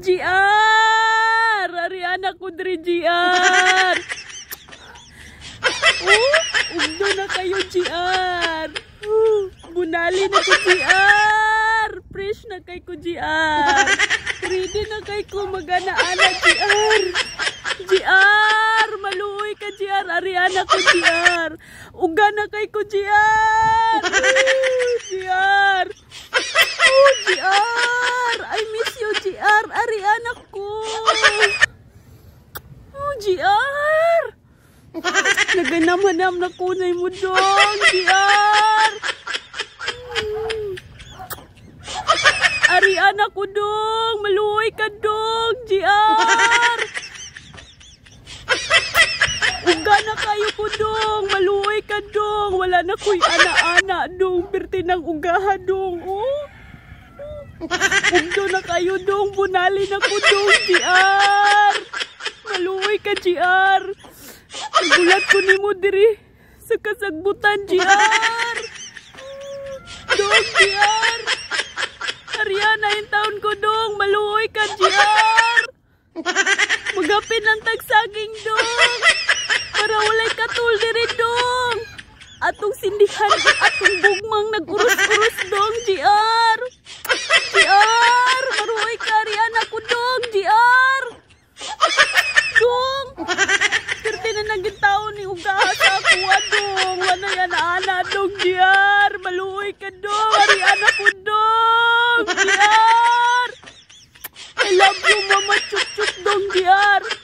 GR! Ariana Kudri GR! oh, undo na kayo GR! Oh, bunali na ko GR! Fresh na kay ko GR! Ready na kay ko magana-ana GR! GR! Maluoy ka GR! Ariana ko GR! Uga na kay ko GR! Oh, GR! GR! Naganamanam na kunay mo dong, GR! Arian ako dong! Maluoy ka dong, GR! Uga na kayo ko dong! Maluoy ka dong! Wala na ko'y ana-ana dong! Birti ng ugaha dong! Oh! Punto na kayo dong, bunali na ko dong, GR! ka, GR. Nagulat ko ni mo diri sa kasagbutan, GR. Dong, GR. Ariana, in taon ko, dong. Maluoy ka, GR. Magapin ng tagsaging, dong. Para walay katul diri, dong. Atong sindihan, atong ugas ako adong wala yan ana dong diar maluoy ka dong ari anak ko dong diar I love you mama chup dong diar